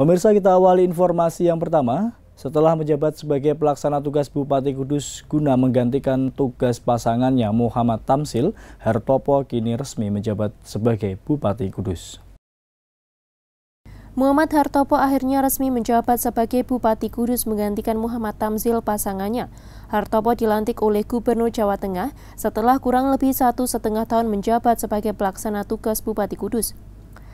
Pemirsa kita awali informasi yang pertama. Setelah menjabat sebagai pelaksana tugas Bupati Kudus guna menggantikan tugas pasangannya Muhammad Tamsil, Hertopo kini resmi menjabat sebagai Bupati Kudus. Muhammad Hartopo akhirnya resmi menjabat sebagai Bupati Kudus menggantikan Muhammad Tamzil pasangannya. Hartopo dilantik oleh Gubernur Jawa Tengah setelah kurang lebih satu setengah tahun menjabat sebagai pelaksana tugas Bupati Kudus.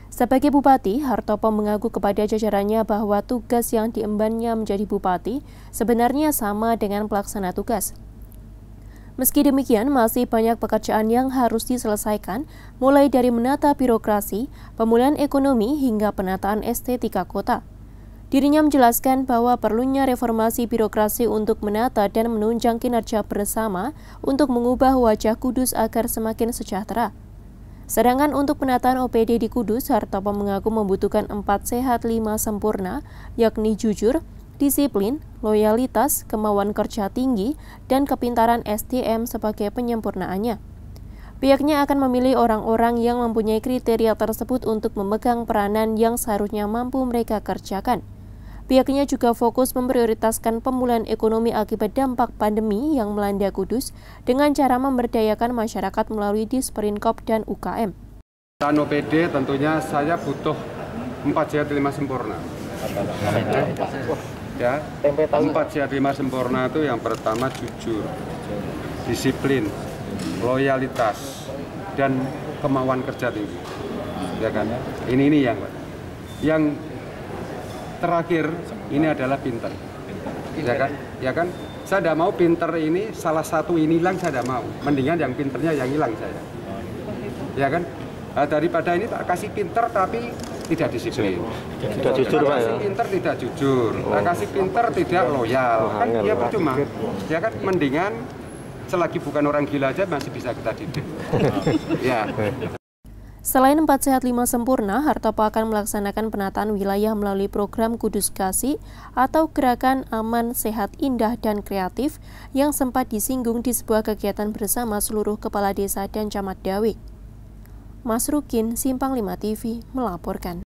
Sebagai bupati, Hartopo mengaku kepada jajarannya bahwa tugas yang diembannya menjadi bupati sebenarnya sama dengan pelaksana tugas. Meski demikian, masih banyak pekerjaan yang harus diselesaikan, mulai dari menata birokrasi, pemulihan ekonomi, hingga penataan estetika kota. Dirinya menjelaskan bahwa perlunya reformasi birokrasi untuk menata dan menunjang kinerja bersama untuk mengubah wajah Kudus agar semakin sejahtera. Sedangkan untuk penataan OPD di Kudus, Hartopo mengaku membutuhkan empat sehat lima sempurna, yakni jujur, disiplin, loyalitas, kemauan kerja tinggi, dan kepintaran STM sebagai penyempurnaannya. Pihaknya akan memilih orang-orang yang mempunyai kriteria tersebut untuk memegang peranan yang seharusnya mampu mereka kerjakan. Pihaknya juga fokus memprioritaskan pemulihan ekonomi akibat dampak pandemi yang melanda Kudus dengan cara memberdayakan masyarakat melalui Disperinkop dan UKM. Dan OPD tentunya saya butuh 4 sehat 5 sempurna. Ya, 4 sehat 5 sempurna itu yang pertama jujur, disiplin, loyalitas, dan kemauan kerja tinggi. Ya kan? Ini ini yang yang terakhir ini adalah pinter. Ya kan? Ya kan? Saya tidak mau pinter ini salah satu ini hilang saya tidak mau. Mendingan yang pinternya yang hilang saya. Ya kan? Nah, daripada ini tak kasih pinter tapi tidak disiplin. Tidak jujur, Pak ya. pinter tidak jujur. Tak oh. kasih pinter tidak loyal. Oh, kan dia percuma. Ya kan mendingan selagi bukan orang gila aja masih bisa kita didik. ya. Selain empat sehat lima sempurna, Hartopo akan melaksanakan penataan wilayah melalui program Kudus Kasih atau Gerakan Aman, Sehat, Indah, dan Kreatif yang sempat disinggung di sebuah kegiatan bersama seluruh kepala desa dan camat Dawik. Mas Rukin, Simpang 5 TV, melaporkan.